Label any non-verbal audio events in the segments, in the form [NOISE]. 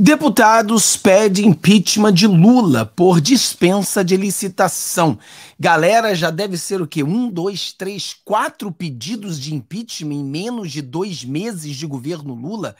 Deputados pedem impeachment de Lula por dispensa de licitação. Galera, já deve ser o quê? Um, dois, três, quatro pedidos de impeachment em menos de dois meses de governo Lula?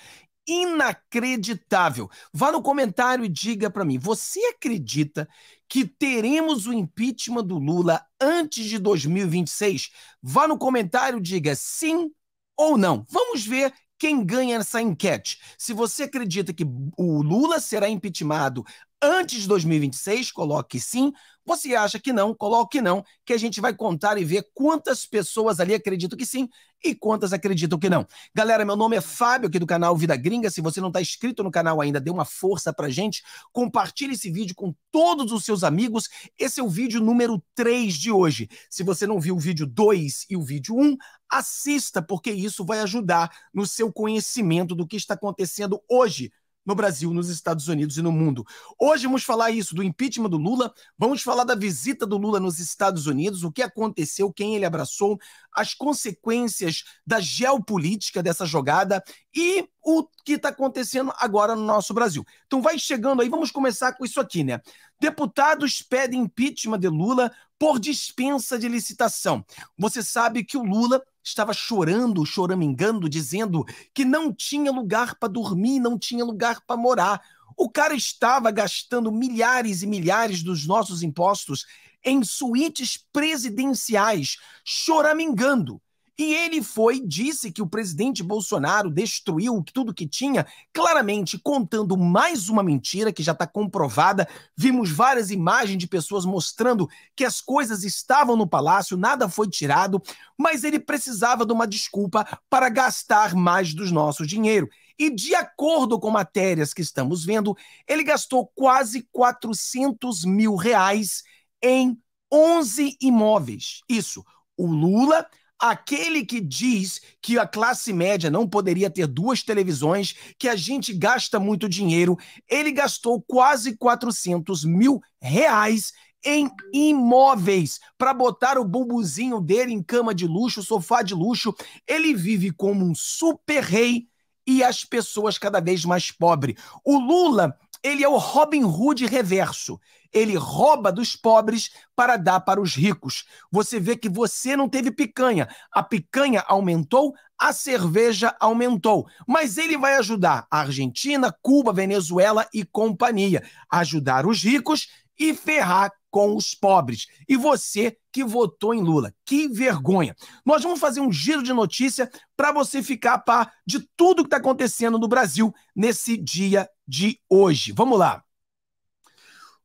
Inacreditável. Vá no comentário e diga para mim: você acredita que teremos o impeachment do Lula antes de 2026? Vá no comentário e diga sim ou não. Vamos ver quem ganha essa enquete? Se você acredita que o Lula será impeachmentado antes de 2026, coloque sim. Você acha que não, coloque não, que a gente vai contar e ver quantas pessoas ali acreditam que sim e quantas acreditam que não. Galera, meu nome é Fábio aqui do canal Vida Gringa. Se você não está inscrito no canal ainda, dê uma força pra gente. Compartilhe esse vídeo com todos os seus amigos. Esse é o vídeo número 3 de hoje. Se você não viu o vídeo 2 e o vídeo 1, assista, porque isso vai ajudar no seu conhecimento do que está acontecendo hoje no Brasil, nos Estados Unidos e no mundo. Hoje vamos falar isso do impeachment do Lula, vamos falar da visita do Lula nos Estados Unidos, o que aconteceu, quem ele abraçou, as consequências da geopolítica dessa jogada e o que está acontecendo agora no nosso Brasil. Então vai chegando aí, vamos começar com isso aqui, né? Deputados pedem impeachment de Lula por dispensa de licitação. Você sabe que o Lula estava chorando, choramingando, dizendo que não tinha lugar para dormir, não tinha lugar para morar. O cara estava gastando milhares e milhares dos nossos impostos em suítes presidenciais, choramingando. E ele foi, disse que o presidente Bolsonaro destruiu tudo que tinha, claramente contando mais uma mentira que já está comprovada. Vimos várias imagens de pessoas mostrando que as coisas estavam no palácio, nada foi tirado, mas ele precisava de uma desculpa para gastar mais dos nossos dinheiro. E de acordo com matérias que estamos vendo, ele gastou quase 400 mil reais em 11 imóveis. Isso, o Lula Aquele que diz que a classe média não poderia ter duas televisões, que a gente gasta muito dinheiro, ele gastou quase 400 mil reais em imóveis para botar o bumbuzinho dele em cama de luxo, sofá de luxo. Ele vive como um super rei e as pessoas cada vez mais pobres. O Lula ele é o Robin Hood reverso. Ele rouba dos pobres para dar para os ricos. Você vê que você não teve picanha. A picanha aumentou, a cerveja aumentou. Mas ele vai ajudar a Argentina, Cuba, Venezuela e companhia. Ajudar os ricos e ferrar com os pobres. E você que votou em Lula, que vergonha. Nós vamos fazer um giro de notícia para você ficar a par de tudo que está acontecendo no Brasil nesse dia de hoje. Vamos lá.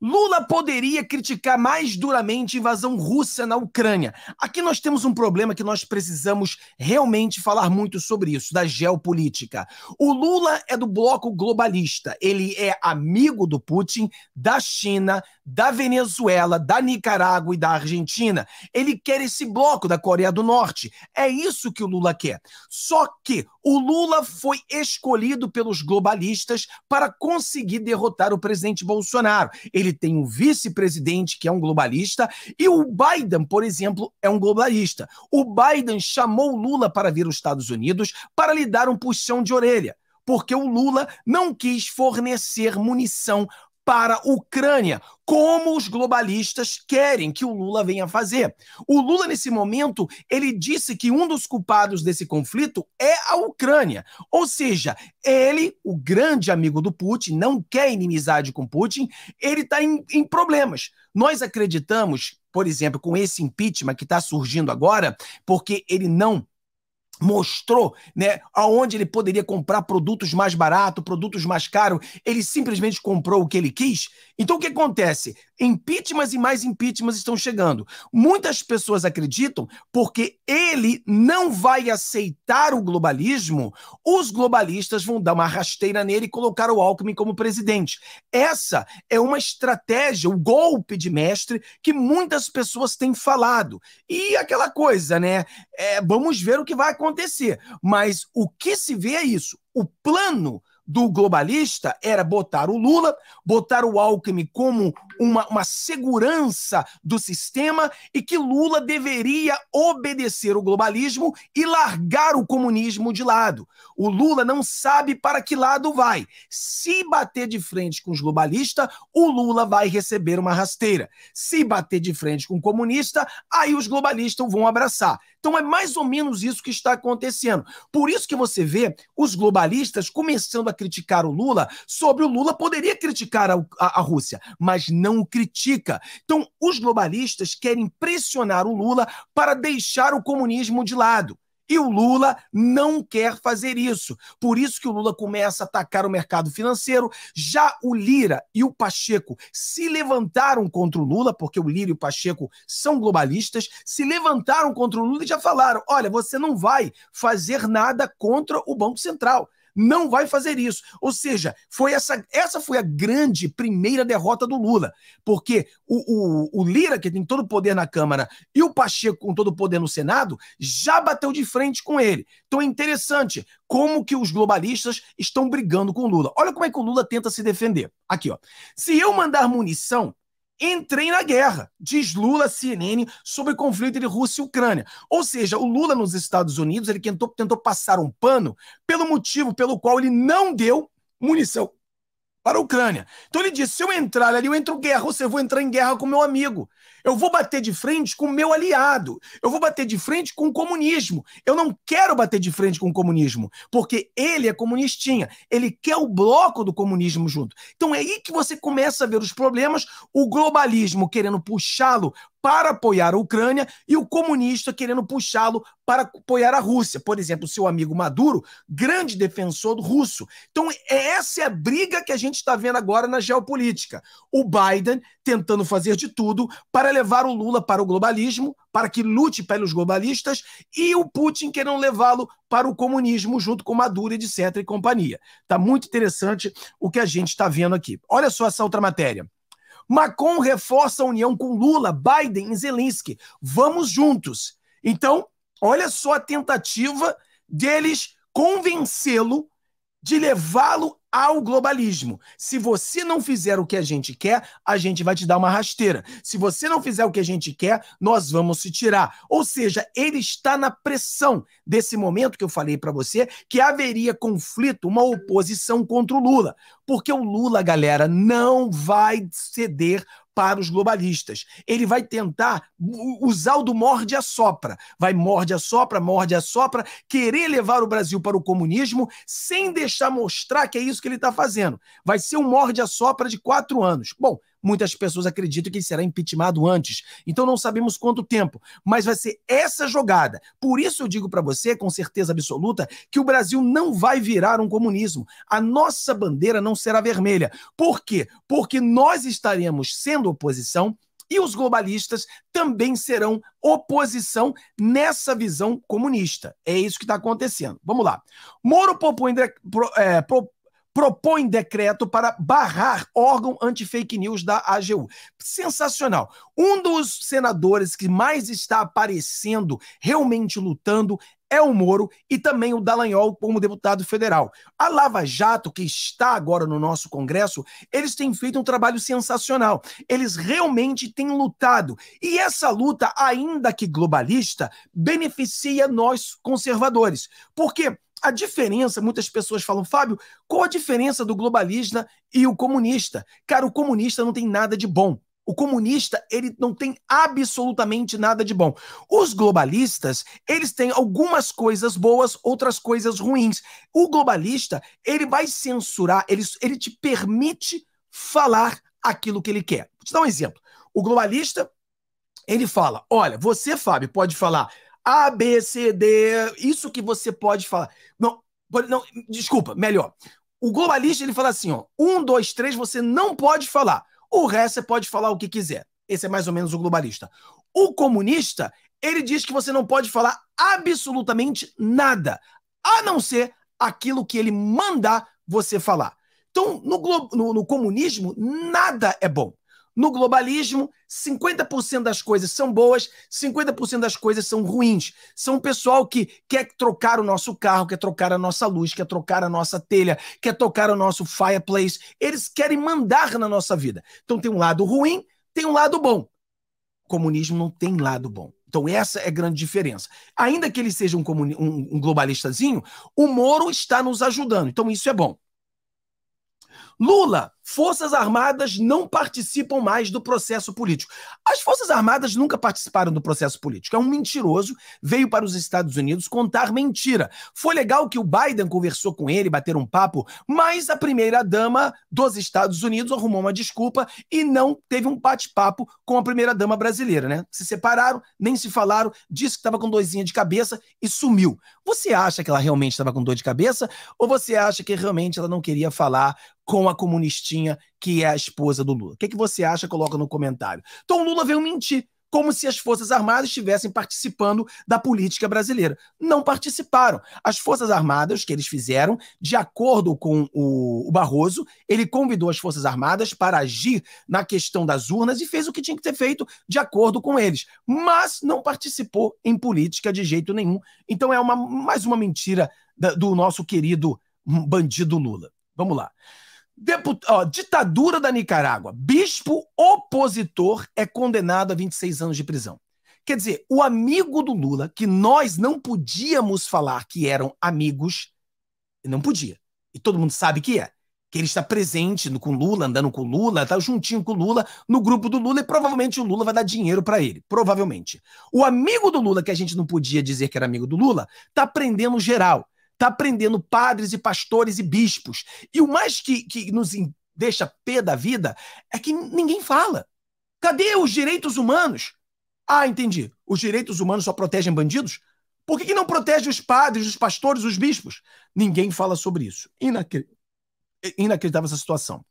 Lula poderia criticar mais duramente a invasão russa na Ucrânia. Aqui nós temos um problema que nós precisamos realmente falar muito sobre isso, da geopolítica. O Lula é do bloco globalista. Ele é amigo do Putin, da China, da Venezuela, da Nicarágua e da Argentina. Ele quer esse bloco da Coreia do Norte. É isso que o Lula quer. Só que o Lula foi escolhido pelos globalistas para conseguir derrotar o presidente Bolsonaro. Ele tem um vice-presidente que é um globalista e o Biden, por exemplo, é um globalista. O Biden chamou o Lula para vir aos Estados Unidos para lhe dar um puxão de orelha porque o Lula não quis fornecer munição para a Ucrânia, como os globalistas querem que o Lula venha fazer. O Lula, nesse momento, ele disse que um dos culpados desse conflito é a Ucrânia. Ou seja, ele, o grande amigo do Putin, não quer inimizade com Putin, ele está em, em problemas. Nós acreditamos, por exemplo, com esse impeachment que está surgindo agora, porque ele não mostrou, né, aonde ele poderia comprar produtos mais baratos, produtos mais caros, ele simplesmente comprou o que ele quis. Então o que acontece? Impeachments e mais impeachments estão chegando. Muitas pessoas acreditam, porque ele não vai aceitar o globalismo, os globalistas vão dar uma rasteira nele e colocar o Alckmin como presidente. Essa é uma estratégia, o um golpe de mestre que muitas pessoas têm falado. E aquela coisa, né? É, vamos ver o que vai acontecer. Mas o que se vê é isso. O plano do globalista era botar o Lula, botar o Alckmin como uma, uma segurança do sistema e que Lula deveria obedecer o globalismo e largar o comunismo de lado. O Lula não sabe para que lado vai. Se bater de frente com os globalistas, o Lula vai receber uma rasteira. Se bater de frente com o comunista, aí os globalistas vão abraçar. Então é mais ou menos isso que está acontecendo. Por isso que você vê os globalistas começando a criticar o Lula, sobre o Lula poderia criticar a, a, a Rússia, mas não o critica. Então, os globalistas querem pressionar o Lula para deixar o comunismo de lado. E o Lula não quer fazer isso. Por isso que o Lula começa a atacar o mercado financeiro. Já o Lira e o Pacheco se levantaram contra o Lula, porque o Lira e o Pacheco são globalistas, se levantaram contra o Lula e já falaram: olha, você não vai fazer nada contra o Banco Central não vai fazer isso. Ou seja, foi essa, essa foi a grande primeira derrota do Lula, porque o, o, o Lira, que tem todo o poder na Câmara, e o Pacheco, com todo o poder no Senado, já bateu de frente com ele. Então é interessante como que os globalistas estão brigando com o Lula. Olha como é que o Lula tenta se defender. Aqui, ó. Se eu mandar munição, entrei na guerra, diz Lula CNN sobre o conflito entre Rússia e Ucrânia. Ou seja, o Lula nos Estados Unidos, ele tentou, tentou passar um pano pelo motivo pelo qual ele não deu munição para a Ucrânia. Então ele disse: se eu entrar ali, eu entro em guerra, ou seja, eu vou entrar em guerra com meu amigo. Eu vou bater de frente com meu aliado. Eu vou bater de frente com o comunismo. Eu não quero bater de frente com o comunismo, porque ele é comunistinha. Ele quer o bloco do comunismo junto. Então é aí que você começa a ver os problemas, o globalismo querendo puxá-lo para apoiar a Ucrânia e o comunista querendo puxá-lo para apoiar a Rússia. Por exemplo, seu amigo Maduro, grande defensor do russo. Então, é, essa é a briga que a gente está vendo agora na geopolítica. O Biden tentando fazer de tudo para levar o Lula para o globalismo, para que lute pelos globalistas, e o Putin querendo levá-lo para o comunismo junto com Maduro, etc. e companhia. Está muito interessante o que a gente está vendo aqui. Olha só essa outra matéria. Macron reforça a união com Lula, Biden e Zelensky. Vamos juntos. Então, olha só a tentativa deles convencê-lo de levá-lo ao globalismo. Se você não fizer o que a gente quer, a gente vai te dar uma rasteira. Se você não fizer o que a gente quer, nós vamos se tirar. Ou seja, ele está na pressão desse momento que eu falei para você que haveria conflito, uma oposição contra o Lula. Porque o Lula, galera, não vai ceder para os globalistas. Ele vai tentar usar o do morde a sopra. Vai morde a sopra, morde a sopra, querer levar o Brasil para o comunismo sem deixar mostrar que é isso que ele está fazendo. Vai ser um morde-a-sopra de quatro anos. Bom, muitas pessoas acreditam que ele será impeachmentado antes, então não sabemos quanto tempo, mas vai ser essa jogada. Por isso eu digo para você, com certeza absoluta, que o Brasil não vai virar um comunismo. A nossa bandeira não será vermelha. Por quê? Porque nós estaremos sendo oposição e os globalistas também serão oposição nessa visão comunista. É isso que está acontecendo. Vamos lá. Moro propõe, é, propõe decreto para barrar órgão anti-fake news da AGU. Sensacional. Um dos senadores que mais está aparecendo, realmente lutando, é o Moro e também o Dallagnol como deputado federal. A Lava Jato, que está agora no nosso Congresso, eles têm feito um trabalho sensacional. Eles realmente têm lutado. E essa luta, ainda que globalista, beneficia nós conservadores. Por quê? a diferença, muitas pessoas falam, Fábio, qual a diferença do globalista e o comunista? Cara, o comunista não tem nada de bom. O comunista, ele não tem absolutamente nada de bom. Os globalistas, eles têm algumas coisas boas, outras coisas ruins. O globalista, ele vai censurar, ele, ele te permite falar aquilo que ele quer. Vou te dar um exemplo. O globalista, ele fala: olha, você, Fábio, pode falar a, B, C, D, isso que você pode falar. Não, não desculpa, melhor. O globalista ele fala assim: ó, um, dois, três, você não pode falar. O resto você pode falar o que quiser. Esse é mais ou menos o globalista. O comunista, ele diz que você não pode falar absolutamente nada, a não ser aquilo que ele mandar você falar. Então, no, no, no comunismo, nada é bom. No globalismo, 50% das coisas são boas, 50% das coisas são ruins. São o pessoal que quer trocar o nosso carro, quer trocar a nossa luz, quer trocar a nossa telha, quer trocar o nosso fireplace. Eles querem mandar na nossa vida. Então tem um lado ruim, tem um lado bom. O comunismo não tem lado bom. Então, essa é a grande diferença. Ainda que ele seja um, comuni- um, um globalistazinho, o Moro está nos ajudando. Então, isso é bom. Lula Forças Armadas não participam mais do processo político. As Forças Armadas nunca participaram do processo político. É um mentiroso, veio para os Estados Unidos contar mentira. Foi legal que o Biden conversou com ele, bater um papo, mas a primeira-dama dos Estados Unidos arrumou uma desculpa e não teve um bate-papo com a primeira-dama brasileira, né? Se separaram, nem se falaram, disse que estava com doisinha de cabeça e sumiu. Você acha que ela realmente estava com dor de cabeça ou você acha que realmente ela não queria falar com a comunistinha? que é a esposa do Lula. O que, que você acha? Coloca no comentário. Então Lula veio mentir como se as Forças Armadas estivessem participando da política brasileira. Não participaram. As Forças Armadas, que eles fizeram, de acordo com o, Barroso, ele convidou as Forças Armadas para agir na questão das urnas e fez o que tinha que ter feito de acordo com eles, mas não participou em política de jeito nenhum. Então é uma, mais uma mentira do nosso querido bandido Lula. Vamos lá. Deput... Ó, ditadura da Nicarágua. Bispo opositor é condenado a 26 anos de prisão. Quer dizer, o amigo do Lula, que nós não podíamos falar que eram amigos, não podia. E todo mundo sabe que é. Que ele está presente no, com Lula, andando com Lula, tá juntinho com Lula, no grupo do Lula, e provavelmente o Lula vai dar dinheiro para ele. Provavelmente. O amigo do Lula, que a gente não podia dizer que era amigo do Lula, está prendendo geral está prendendo padres e pastores e bispos. E o mais que, que nos deixa pé da vida é que ninguém fala. Cadê os direitos humanos? Ah, entendi. Os direitos humanos só protegem bandidos? Por que, que não protege os padres, os pastores, os bispos? Ninguém fala sobre isso. Inacri... É, inacreditável essa situação.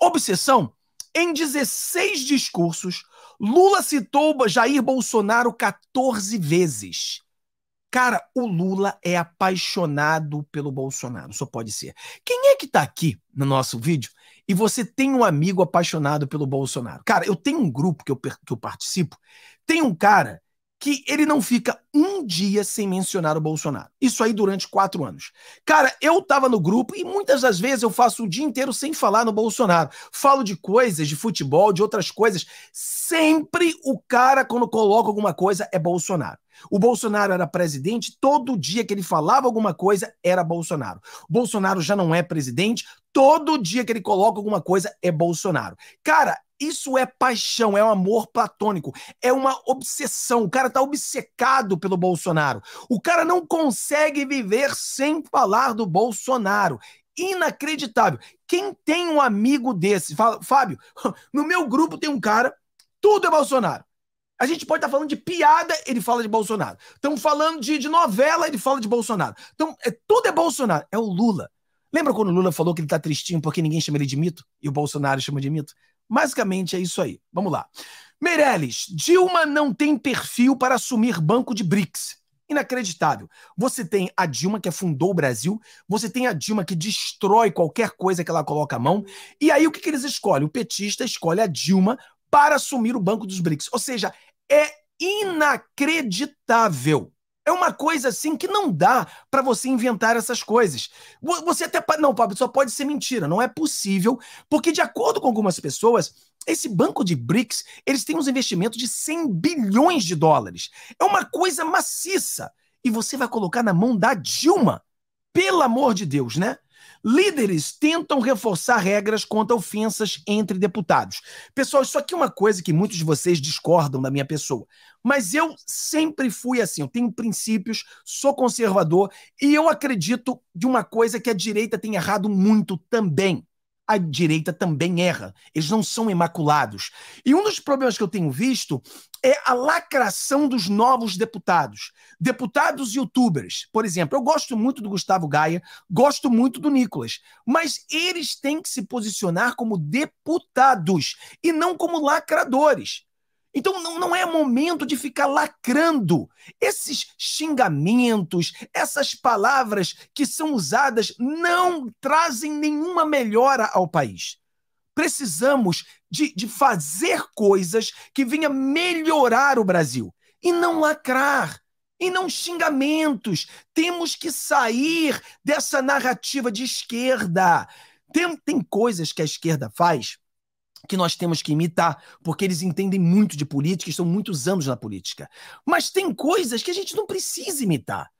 Obsessão. Em 16 discursos, Lula citou Jair Bolsonaro 14 vezes. Cara, o Lula é apaixonado pelo Bolsonaro, só pode ser. Quem é que tá aqui no nosso vídeo e você tem um amigo apaixonado pelo Bolsonaro? Cara, eu tenho um grupo que eu, que eu participo, tem um cara que ele não fica um dia sem mencionar o Bolsonaro. Isso aí durante quatro anos. Cara, eu tava no grupo e muitas das vezes eu faço o dia inteiro sem falar no Bolsonaro. Falo de coisas, de futebol, de outras coisas. Sempre o cara, quando coloca alguma coisa, é Bolsonaro. O Bolsonaro era presidente, todo dia que ele falava alguma coisa era Bolsonaro. O Bolsonaro já não é presidente, todo dia que ele coloca alguma coisa é Bolsonaro. Cara, isso é paixão, é um amor platônico, é uma obsessão. O cara tá obcecado pelo Bolsonaro. O cara não consegue viver sem falar do Bolsonaro. Inacreditável. Quem tem um amigo desse? Fala, Fábio, [LAUGHS] no meu grupo tem um cara, tudo é Bolsonaro. A gente pode estar tá falando de piada, ele fala de Bolsonaro. Estamos falando de, de, novela, ele fala de Bolsonaro. Então, é, tudo é Bolsonaro. É o Lula. Lembra quando o Lula falou que ele está tristinho porque ninguém chama ele de mito? E o Bolsonaro chama de mito? Basicamente é isso aí. Vamos lá. Meirelles, Dilma não tem perfil para assumir banco de BRICS. Inacreditável. Você tem a Dilma que afundou o Brasil, você tem a Dilma que destrói qualquer coisa que ela coloca a mão, e aí o que, que eles escolhem? O petista escolhe a Dilma para assumir o Banco dos BRICS. Ou seja, é inacreditável. É uma coisa assim que não dá para você inventar essas coisas. Você até. Não, Pablo, só pode ser mentira. Não é possível, porque, de acordo com algumas pessoas, esse banco de BRICS eles têm uns investimentos de 100 bilhões de dólares. É uma coisa maciça. E você vai colocar na mão da Dilma. Pelo amor de Deus, né? Líderes tentam reforçar regras contra ofensas entre deputados. Pessoal, isso aqui é uma coisa que muitos de vocês discordam da minha pessoa. Mas eu sempre fui assim, eu tenho princípios, sou conservador e eu acredito de uma coisa que a direita tem errado muito também a direita também erra. Eles não são imaculados. E um dos problemas que eu tenho visto é a lacração dos novos deputados. Deputados youtubers, por exemplo. Eu gosto muito do Gustavo Gaia, gosto muito do Nicolas, mas eles têm que se posicionar como deputados e não como lacradores. Então não, não é momento de ficar lacrando. Esses xingamentos, essas palavras que são usadas não trazem nenhuma melhora ao país. Precisamos de, de fazer coisas que venham melhorar o Brasil e não lacrar e não xingamentos. Temos que sair dessa narrativa de esquerda. Tem, tem coisas que a esquerda faz que nós temos que imitar, porque eles entendem muito de política, estão muitos anos na política. Mas tem coisas que a gente não precisa imitar.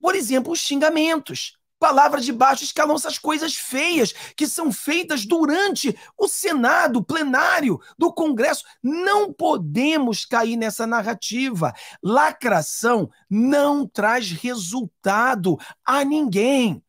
Por exemplo, os xingamentos. Palavras de baixo escalão, essas coisas feias que são feitas durante o Senado, o plenário do Congresso. Não podemos cair nessa narrativa. Lacração não traz resultado a ninguém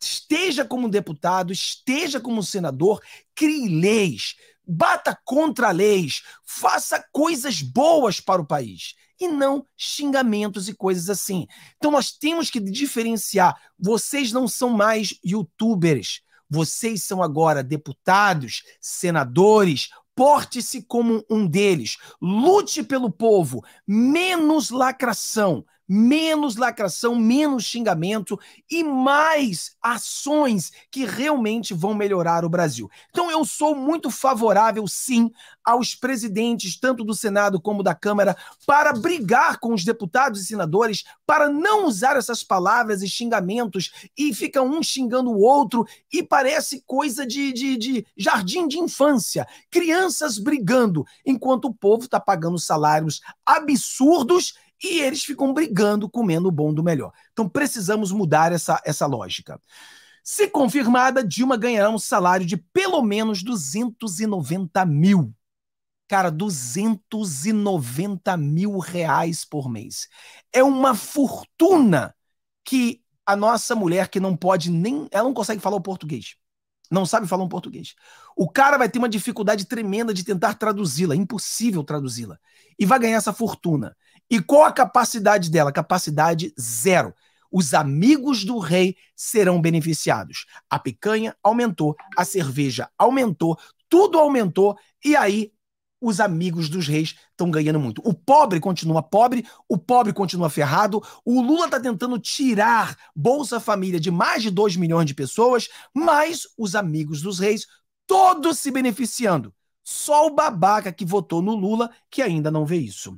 esteja como deputado, esteja como senador, crie leis, Bata contra leis, faça coisas boas para o país e não xingamentos e coisas assim. Então nós temos que diferenciar. Vocês não são mais youtubers, vocês são agora deputados, senadores, porte-se como um deles. Lute pelo povo, menos lacração, menos lacração, menos xingamento e mais ações que realmente vão melhorar o Brasil. Então eu sou muito favorável, sim, aos presidentes, tanto do Senado como da Câmara, para brigar com os deputados e senadores, para não usar essas palavras e xingamentos e fica um xingando o outro e parece coisa de, de, de jardim de infância, crianças brigando, enquanto o povo está pagando salários absurdos e eles ficam brigando, comendo o bom do melhor. Então precisamos mudar essa, essa lógica. Se confirmada, Dilma ganhará um salário de pelo menos 290 mil. Cara, 290 mil reais por mês. É uma fortuna que a nossa mulher, que não pode nem. Ela não consegue falar o português. Não sabe falar um português. O cara vai ter uma dificuldade tremenda de tentar traduzi-la. É impossível traduzi-la. E vai ganhar essa fortuna. E qual a capacidade dela? Capacidade zero. Os amigos do rei serão beneficiados. A picanha aumentou, a cerveja aumentou, tudo aumentou, e aí os amigos dos reis estão ganhando muito. O pobre continua pobre, o pobre continua ferrado. O Lula está tentando tirar Bolsa Família de mais de 2 milhões de pessoas, mas os amigos dos reis, todos se beneficiando. Só o babaca que votou no Lula que ainda não vê isso.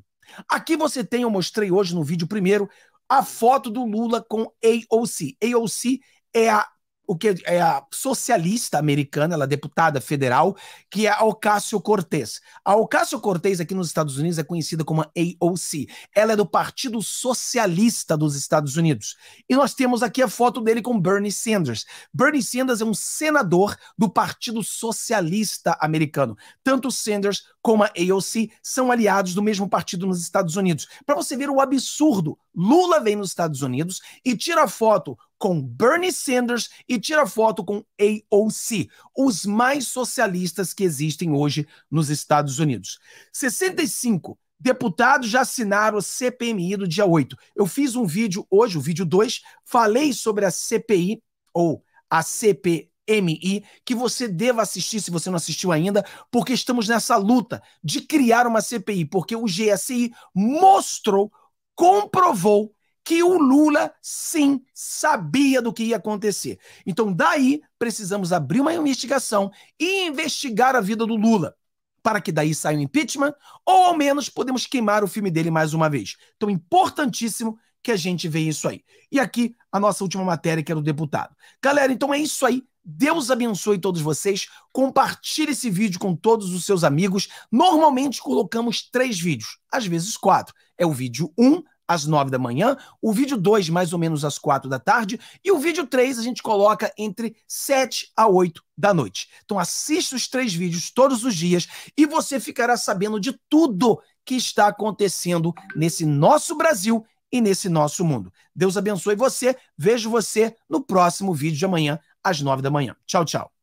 Aqui você tem, eu mostrei hoje no vídeo primeiro, a foto do Lula com AOC. AOC é a o que é a socialista americana, ela é deputada federal, que é a Ocasio Cortez. A Ocasio Cortez aqui nos Estados Unidos é conhecida como a AOC. Ela é do Partido Socialista dos Estados Unidos. E nós temos aqui a foto dele com Bernie Sanders. Bernie Sanders é um senador do Partido Socialista americano. Tanto Sanders como a AOC são aliados do mesmo partido nos Estados Unidos. Para você ver o absurdo, Lula vem nos Estados Unidos e tira foto com Bernie Sanders e tira foto com AOC, os mais socialistas que existem hoje nos Estados Unidos. 65 deputados já assinaram a CPMI do dia 8. Eu fiz um vídeo hoje, o vídeo 2, falei sobre a CPI ou a CPMI que você deva assistir se você não assistiu ainda, porque estamos nessa luta de criar uma CPI, porque o GSI mostrou, comprovou que o Lula, sim, sabia do que ia acontecer. Então, daí, precisamos abrir uma investigação e investigar a vida do Lula, para que daí saia o um impeachment, ou ao menos podemos queimar o filme dele mais uma vez. Então, importantíssimo que a gente veja isso aí. E aqui, a nossa última matéria, que é do deputado. Galera, então é isso aí. Deus abençoe todos vocês. Compartilhe esse vídeo com todos os seus amigos. Normalmente colocamos três vídeos, às vezes quatro. É o vídeo 1, um, às 9 da manhã, o vídeo 2 mais ou menos às 4 da tarde e o vídeo 3 a gente coloca entre 7 a 8 da noite. Então assista os três vídeos todos os dias e você ficará sabendo de tudo que está acontecendo nesse nosso Brasil e nesse nosso mundo. Deus abençoe você. Vejo você no próximo vídeo de amanhã às 9 da manhã. Tchau, tchau.